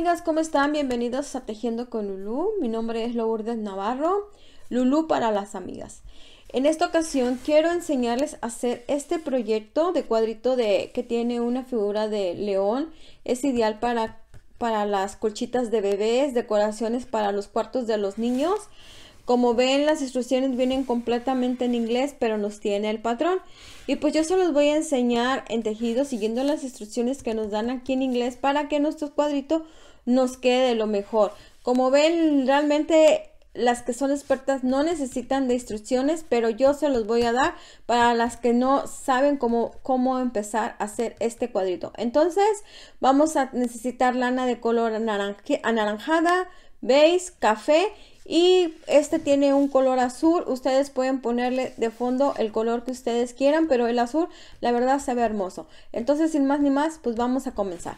amigas, ¿cómo están? Bienvenidos a Tejiendo con Lulu. Mi nombre es Lourdes Navarro, Lulú para las amigas. En esta ocasión quiero enseñarles a hacer este proyecto de cuadrito de, que tiene una figura de león. Es ideal para, para las colchitas de bebés, decoraciones para los cuartos de los niños. Como ven, las instrucciones vienen completamente en inglés, pero nos tiene el patrón. Y pues yo se los voy a enseñar en tejido siguiendo las instrucciones que nos dan aquí en inglés para que nuestros cuadrito nos quede lo mejor. Como ven, realmente las que son expertas no necesitan de instrucciones, pero yo se los voy a dar para las que no saben cómo, cómo empezar a hacer este cuadrito. Entonces, vamos a necesitar lana de color anaranjada, beige, café y este tiene un color azul. Ustedes pueden ponerle de fondo el color que ustedes quieran, pero el azul la verdad se ve hermoso. Entonces, sin más ni más, pues vamos a comenzar.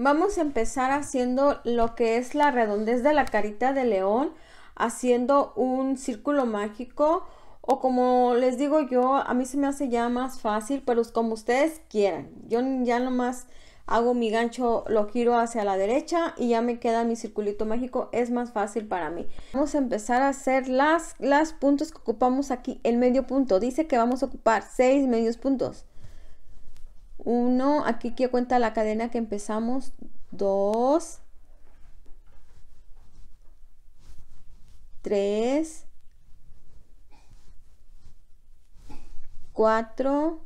Vamos a empezar haciendo lo que es la redondez de la carita de león, haciendo un círculo mágico o como les digo yo, a mí se me hace ya más fácil, pero como ustedes quieran. Yo ya nomás hago mi gancho, lo giro hacia la derecha y ya me queda mi circulito mágico. Es más fácil para mí. Vamos a empezar a hacer las, las puntos que ocupamos aquí, el medio punto. Dice que vamos a ocupar seis medios puntos. 1, aquí que cuenta la cadena que empezamos, 2, 3, 4,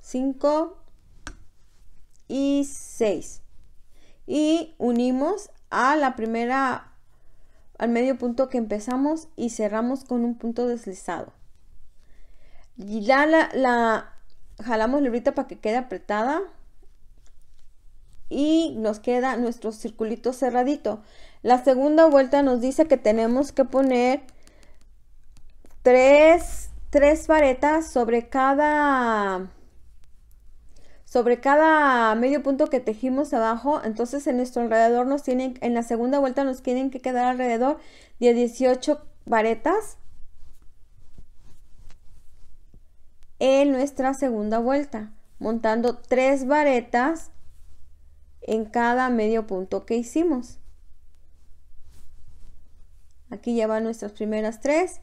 5 y 6. Y unimos a la primera, al medio punto que empezamos y cerramos con un punto deslizado. Y ya la, jalamos librita para que quede apretada. Y nos queda nuestro circulito cerradito. La segunda vuelta nos dice que tenemos que poner tres, tres varetas sobre cada sobre cada medio punto que tejimos abajo, entonces en nuestro alrededor nos tienen, en la segunda vuelta nos tienen que quedar alrededor de 18 varetas en nuestra segunda vuelta, montando tres varetas en cada medio punto que hicimos. Aquí ya van nuestras primeras tres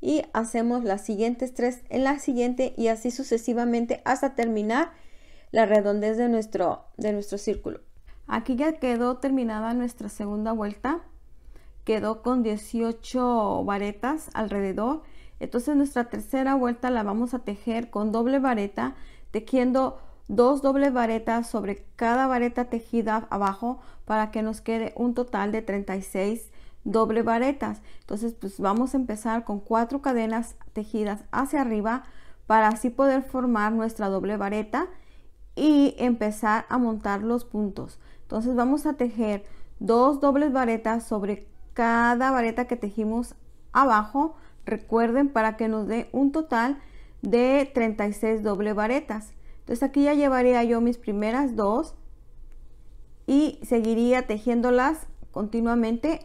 y hacemos las siguientes tres en la siguiente y así sucesivamente hasta terminar la redondez de nuestro, de nuestro círculo. Aquí ya quedó terminada nuestra segunda vuelta. Quedó con 18 varetas alrededor entonces nuestra tercera vuelta la vamos a tejer con doble vareta, tejiendo dos dobles varetas sobre cada vareta tejida abajo para que nos quede un total de 36 doble varetas. Entonces pues vamos a empezar con cuatro cadenas tejidas hacia arriba para así poder formar nuestra doble vareta y empezar a montar los puntos. Entonces vamos a tejer dos dobles varetas sobre cada vareta que tejimos abajo recuerden, para que nos dé un total de 36 doble varetas. Entonces aquí ya llevaría yo mis primeras dos y seguiría tejiéndolas continuamente.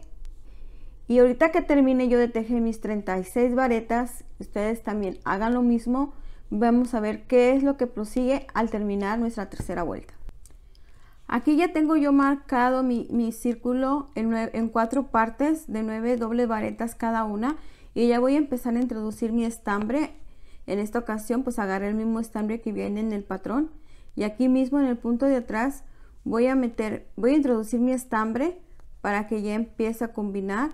Y ahorita que termine yo de tejer mis 36 varetas, ustedes también hagan lo mismo. Vamos a ver qué es lo que prosigue al terminar nuestra tercera vuelta. Aquí ya tengo yo marcado mi, círculo en, cuatro partes de nueve doble varetas cada una y ya voy a empezar a introducir mi estambre en esta ocasión pues agarré el mismo estambre que viene en el patrón y aquí mismo en el punto de atrás voy a meter voy a introducir mi estambre para que ya empiece a combinar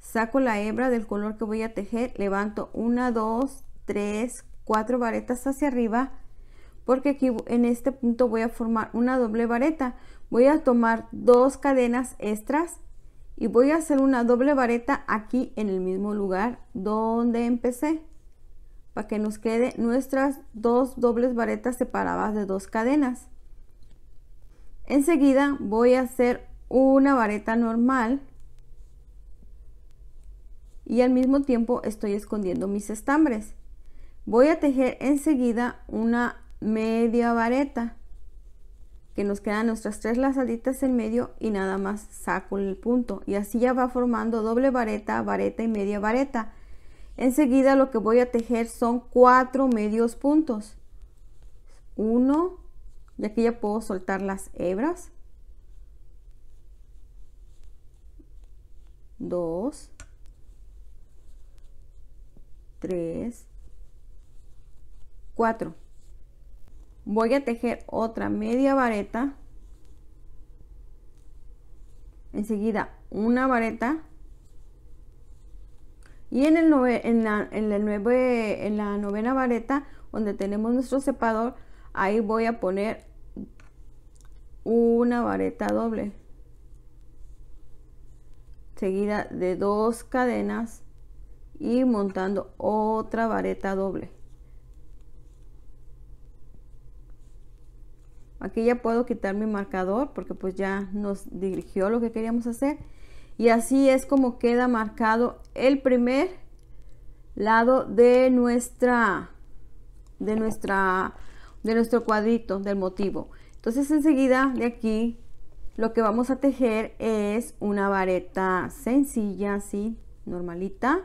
saco la hebra del color que voy a tejer levanto una dos tres cuatro varetas hacia arriba porque aquí en este punto voy a formar una doble vareta voy a tomar dos cadenas extras y voy a hacer una doble vareta aquí en el mismo lugar donde empecé para que nos quede nuestras dos dobles varetas separadas de dos cadenas enseguida voy a hacer una vareta normal y al mismo tiempo estoy escondiendo mis estambres voy a tejer enseguida una media vareta que nos quedan nuestras tres lazaditas en medio y nada más saco el punto y así ya va formando doble vareta, vareta y media vareta. Enseguida lo que voy a tejer son cuatro medios puntos. Uno, y aquí ya puedo soltar las hebras. Dos, tres, cuatro voy a tejer otra media vareta enseguida una vareta y en, el en, la, en la novena vareta donde tenemos nuestro cepador ahí voy a poner una vareta doble seguida de dos cadenas y montando otra vareta doble Aquí ya puedo quitar mi marcador porque pues ya nos dirigió lo que queríamos hacer. Y así es como queda marcado el primer lado de nuestra, de nuestra, de nuestro cuadrito, del motivo. Entonces enseguida de aquí lo que vamos a tejer es una vareta sencilla, así, normalita.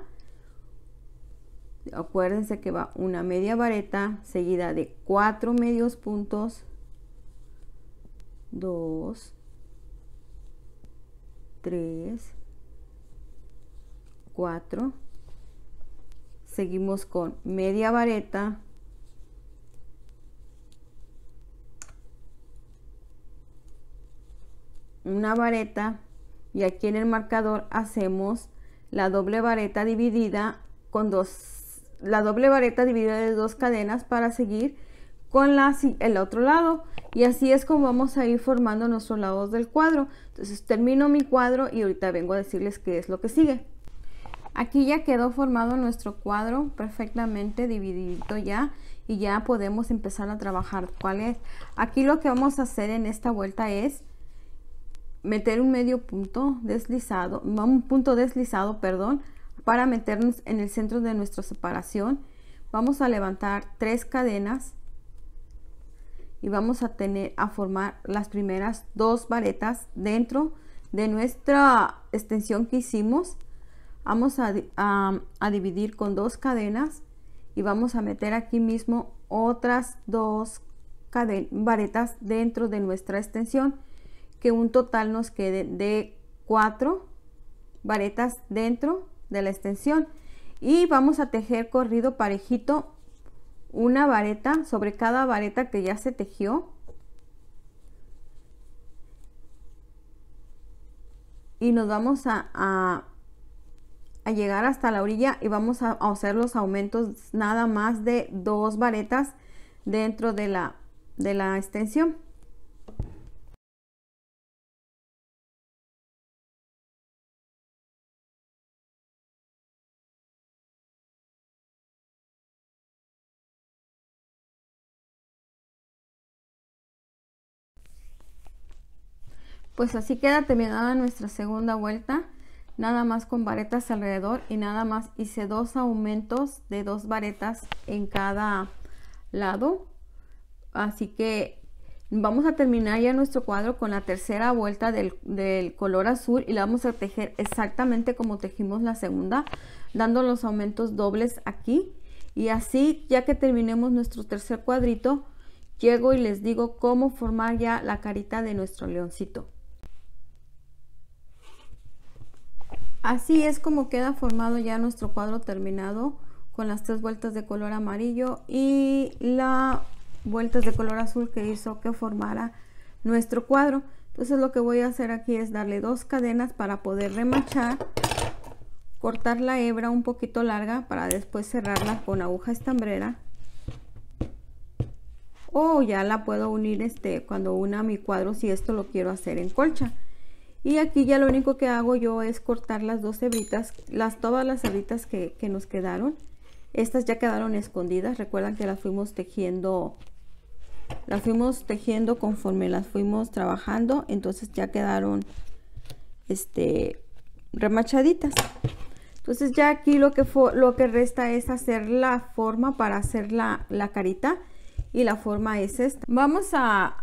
Acuérdense que va una media vareta seguida de cuatro medios puntos 2, 3, 4. Seguimos con media vareta. Una vareta y aquí en el marcador hacemos la doble vareta dividida con dos la doble vareta dividida de dos cadenas para seguir con la, el otro lado. Y así es como vamos a ir formando nuestros lados del cuadro. Entonces termino mi cuadro y ahorita vengo a decirles qué es lo que sigue. Aquí ya quedó formado nuestro cuadro perfectamente dividido ya y ya podemos empezar a trabajar cuál es. Aquí lo que vamos a hacer en esta vuelta es meter un medio punto deslizado, un punto deslizado, perdón, para meternos en el centro de nuestra separación. Vamos a levantar tres cadenas y vamos a tener a formar las primeras dos varetas dentro de nuestra extensión que hicimos vamos a, a, dividir con dos cadenas y vamos a meter aquí mismo otras dos varetas dentro de nuestra extensión que un total nos quede de cuatro varetas dentro de la extensión y vamos a tejer corrido parejito una vareta sobre cada vareta que ya se tejió y nos vamos a, llegar hasta la orilla y vamos a, hacer los aumentos nada más de dos varetas dentro de la, de la extensión Pues así queda terminada nuestra segunda vuelta, nada más con varetas alrededor y nada más hice dos aumentos de dos varetas en cada lado. Así que vamos a terminar ya nuestro cuadro con la tercera vuelta del, color azul y la vamos a tejer exactamente como tejimos la segunda dando los aumentos dobles aquí y así ya que terminemos nuestro tercer cuadrito llego y les digo cómo formar ya la carita de nuestro leoncito Así es como queda formado ya nuestro cuadro terminado con las tres vueltas de color amarillo y las vueltas de color azul que hizo que formara nuestro cuadro. Entonces lo que voy a hacer aquí es darle dos cadenas para poder remachar, cortar la hebra un poquito larga para después cerrarla con aguja estambrera. O ya la puedo unir este cuando una mi cuadro si esto lo quiero hacer en colcha y aquí ya lo único que hago yo es cortar las dos hebritas, las, todas las hebritas que, nos quedaron. Estas ya quedaron escondidas, recuerdan que las fuimos tejiendo, las fuimos tejiendo conforme las fuimos trabajando, entonces ya quedaron este, remachaditas. Entonces ya aquí lo que, lo que resta es hacer la forma para hacer la, carita y la forma es esta. Vamos a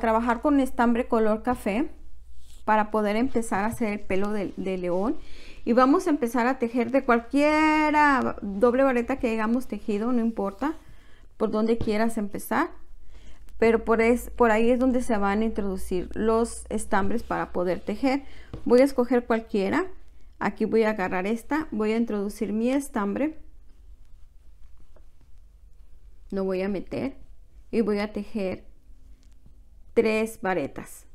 trabajar con estambre color café para poder empezar a hacer el pelo de, león y vamos a empezar a tejer de cualquiera doble vareta que hayamos tejido, no importa por donde quieras empezar pero por, es, por ahí es donde se van a introducir los estambres para poder tejer voy a escoger cualquiera aquí voy a agarrar esta voy a introducir mi estambre no voy a meter y voy a tejer tres varetas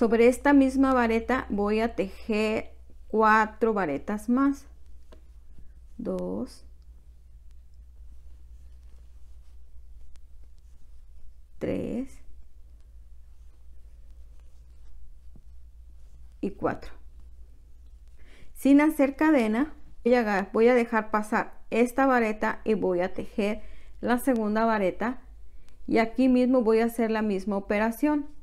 sobre esta misma vareta voy a tejer cuatro varetas más. Dos. Tres. Y cuatro. Sin hacer cadena, voy a dejar pasar esta vareta y voy a tejer la segunda vareta. Y aquí mismo voy a hacer la misma operación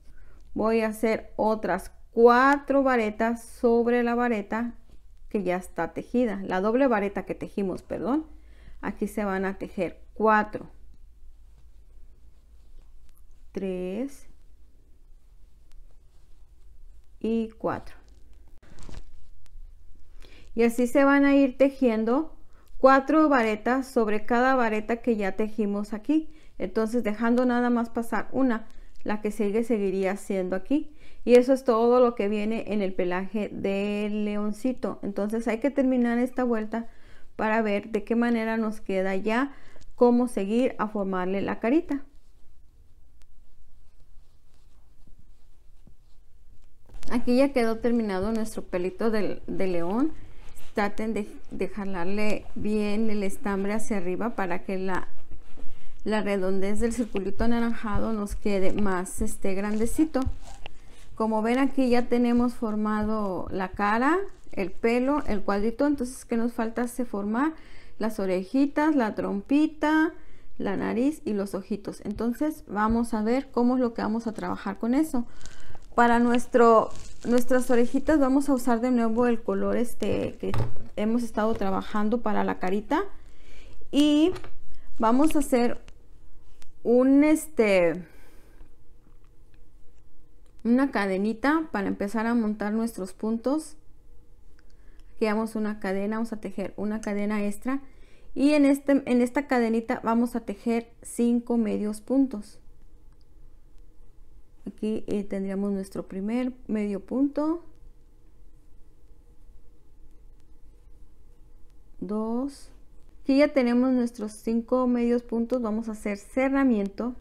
voy a hacer otras cuatro varetas sobre la vareta que ya está tejida la doble vareta que tejimos perdón aquí se van a tejer cuatro, tres y cuatro. y así se van a ir tejiendo cuatro varetas sobre cada vareta que ya tejimos aquí entonces dejando nada más pasar una la que sigue seguiría siendo aquí. Y eso es todo lo que viene en el pelaje del leoncito. Entonces hay que terminar esta vuelta para ver de qué manera nos queda ya cómo seguir a formarle la carita. Aquí ya quedó terminado nuestro pelito del león. Traten de, de jalarle bien el estambre hacia arriba para que la la redondez del circulito anaranjado nos quede más este grandecito. Como ven aquí ya tenemos formado la cara, el pelo, el cuadrito, entonces que nos falta se formar las orejitas, la trompita, la nariz y los ojitos. Entonces vamos a ver cómo es lo que vamos a trabajar con eso. Para nuestro, nuestras orejitas vamos a usar de nuevo el color este que hemos estado trabajando para la carita y vamos a hacer un este una cadenita para empezar a montar nuestros puntos aquí una cadena vamos a tejer una cadena extra y en este en esta cadenita vamos a tejer 5 medios puntos aquí eh, tendríamos nuestro primer medio punto 2 Aquí ya tenemos nuestros cinco medios puntos, vamos a hacer cerramiento.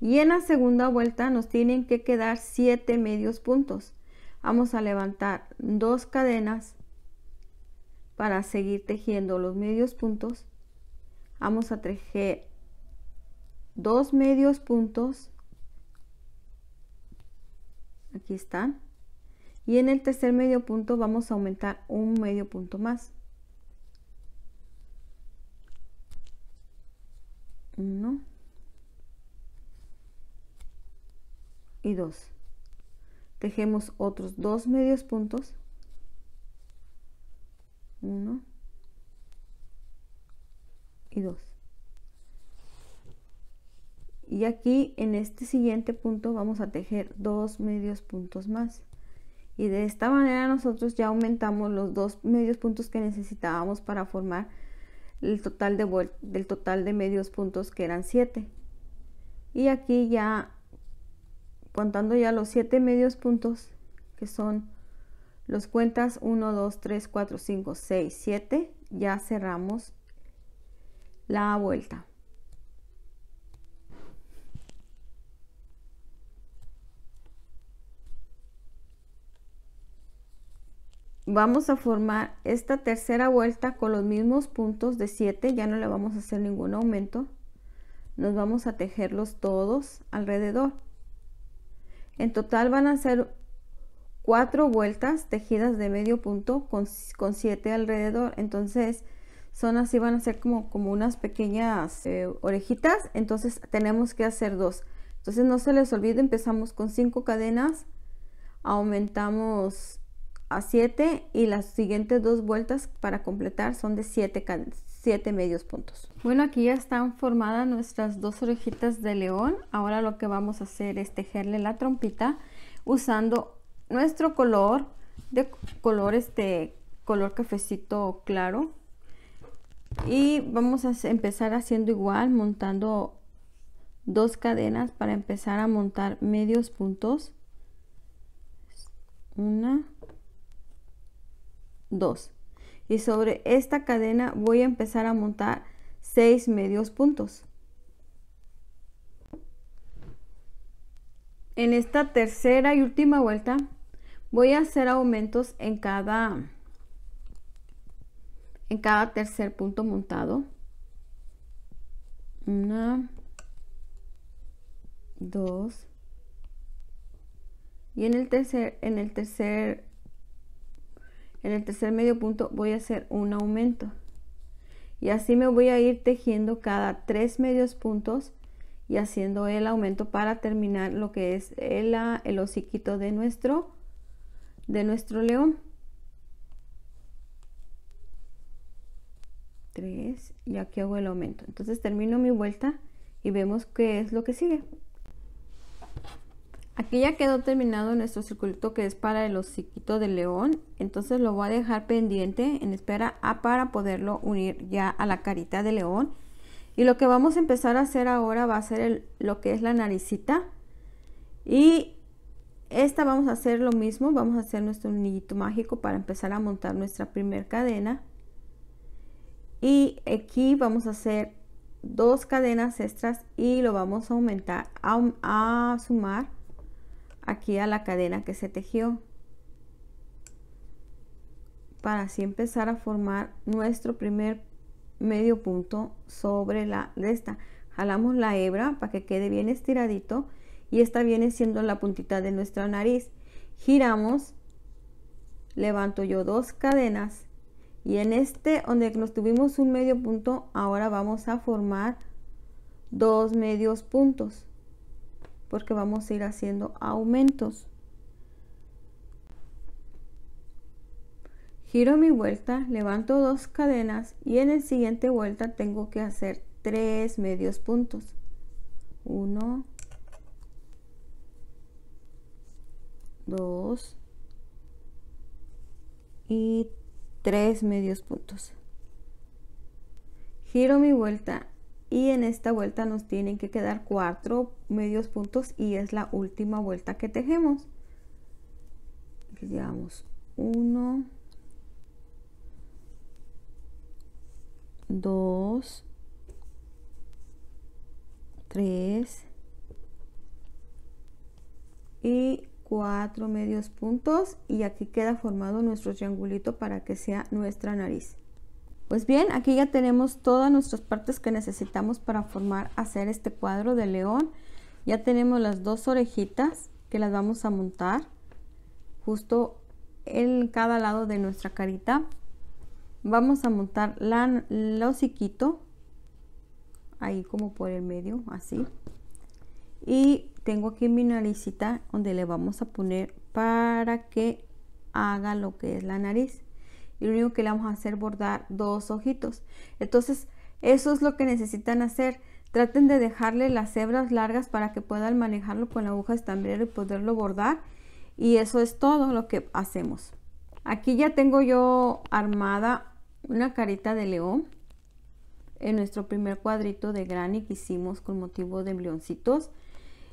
Y en la segunda vuelta nos tienen que quedar siete medios puntos. Vamos a levantar dos cadenas para seguir tejiendo los medios puntos. Vamos a tejer dos medios puntos. Aquí están. Y en el tercer medio punto vamos a aumentar un medio punto más. 1 y 2 tejemos otros dos medios puntos 1 y 2 y aquí en este siguiente punto vamos a tejer dos medios puntos más y de esta manera nosotros ya aumentamos los dos medios puntos que necesitábamos para formar el total de del total de medios puntos que eran 7. Y aquí ya, contando ya los 7 medios puntos, que son los cuentas 1, 2, 3, 4, 5, 6, 7, ya cerramos la vuelta. vamos a formar esta tercera vuelta con los mismos puntos de 7 ya no le vamos a hacer ningún aumento nos vamos a tejerlos todos alrededor en total van a ser cuatro vueltas tejidas de medio punto con, con siete alrededor entonces son así van a ser como, como unas pequeñas eh, orejitas entonces tenemos que hacer dos entonces no se les olvide empezamos con cinco cadenas aumentamos a 7 y las siguientes dos vueltas para completar son de 7 7 medios puntos. Bueno, aquí ya están formadas nuestras dos orejitas de león. Ahora lo que vamos a hacer es tejerle la trompita usando nuestro color de color este color cafecito claro. Y vamos a empezar haciendo igual, montando dos cadenas para empezar a montar medios puntos. Una, 2. Y sobre esta cadena voy a empezar a montar 6 medios puntos. En esta tercera y última vuelta voy a hacer aumentos en cada, en cada tercer punto montado. Una, dos. Y en el tercer, en el tercer en el tercer medio punto voy a hacer un aumento y así me voy a ir tejiendo cada tres medios puntos y haciendo el aumento para terminar lo que es el, el de nuestro de nuestro león 3 y aquí hago el aumento entonces termino mi vuelta y vemos qué es lo que sigue Aquí ya quedó terminado nuestro circulito que es para el hociquito de león. Entonces lo voy a dejar pendiente en espera a ah, para poderlo unir ya a la carita de león. Y lo que vamos a empezar a hacer ahora va a ser lo que es la naricita. Y esta vamos a hacer lo mismo. Vamos a hacer nuestro nidito mágico para empezar a montar nuestra primer cadena. Y aquí vamos a hacer dos cadenas extras y lo vamos a aumentar, a sumar aquí a la cadena que se tejió para así empezar a formar nuestro primer medio punto sobre la de esta jalamos la hebra para que quede bien estiradito y esta viene siendo la puntita de nuestra nariz giramos levanto yo dos cadenas y en este donde nos tuvimos un medio punto ahora vamos a formar dos medios puntos porque vamos a ir haciendo aumentos. Giro mi vuelta, levanto dos cadenas y en el siguiente vuelta tengo que hacer tres medios puntos. Uno, dos y tres medios puntos. Giro mi vuelta y en esta vuelta nos tienen que quedar cuatro medios puntos y es la última vuelta que tejemos llevamos 1 2 3 y cuatro medios puntos y aquí queda formado nuestro triangulito para que sea nuestra nariz pues bien, aquí ya tenemos todas nuestras partes que necesitamos para formar, hacer este cuadro de león. Ya tenemos las dos orejitas que las vamos a montar justo en cada lado de nuestra carita. Vamos a montar la, el ahí como por el medio, así. Y tengo aquí mi naricita donde le vamos a poner para que haga lo que es la nariz y lo único que le vamos a hacer bordar dos ojitos. Entonces, eso es lo que necesitan hacer. Traten de dejarle las hebras largas para que puedan manejarlo con la aguja estambrero y poderlo bordar. Y eso es todo lo que hacemos. Aquí ya tengo yo armada una carita de león en nuestro primer cuadrito de granny que hicimos con motivo de leoncitos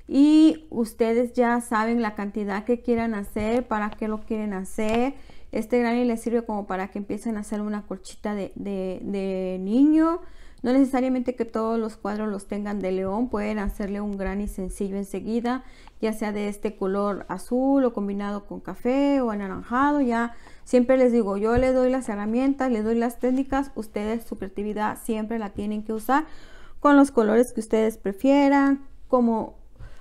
y ustedes ya saben la cantidad que quieran hacer, para qué lo quieren hacer, este granny les sirve como para que empiecen a hacer una colchita de, de, niño. No necesariamente que todos los cuadros los tengan de león, pueden hacerle un granny sencillo enseguida, ya sea de este color azul o combinado con café o anaranjado, ya siempre les digo, yo les doy las herramientas, les doy las técnicas, ustedes su creatividad siempre la tienen que usar con los colores que ustedes prefieran, como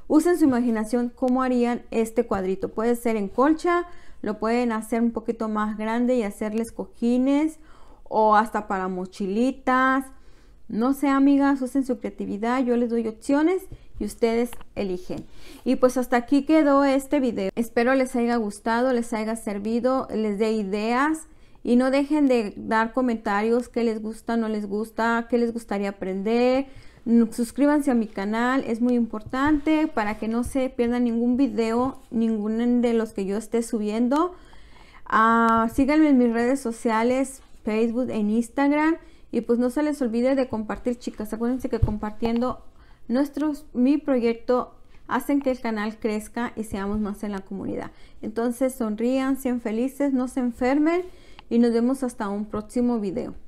usen su imaginación, cómo harían este cuadrito, puede ser en colcha, lo pueden hacer un poquito más grande y hacerles cojines o hasta para mochilitas. No sé, amigas, usen su creatividad. Yo les doy opciones y ustedes eligen. Y pues hasta aquí quedó este video. Espero les haya gustado, les haya servido, les dé ideas. Y no dejen de dar comentarios qué les gusta, no les gusta, qué les gustaría aprender, Suscríbanse a mi canal, es muy importante para que no se pierda ningún video, ninguno de los que yo esté subiendo. Ah, síganme en mis redes sociales, Facebook, en Instagram. Y pues no se les olvide de compartir, chicas. Acuérdense que compartiendo nuestros, mi proyecto hacen que el canal crezca y seamos más en la comunidad. Entonces sonrían, sean felices, no se enfermen y nos vemos hasta un próximo video.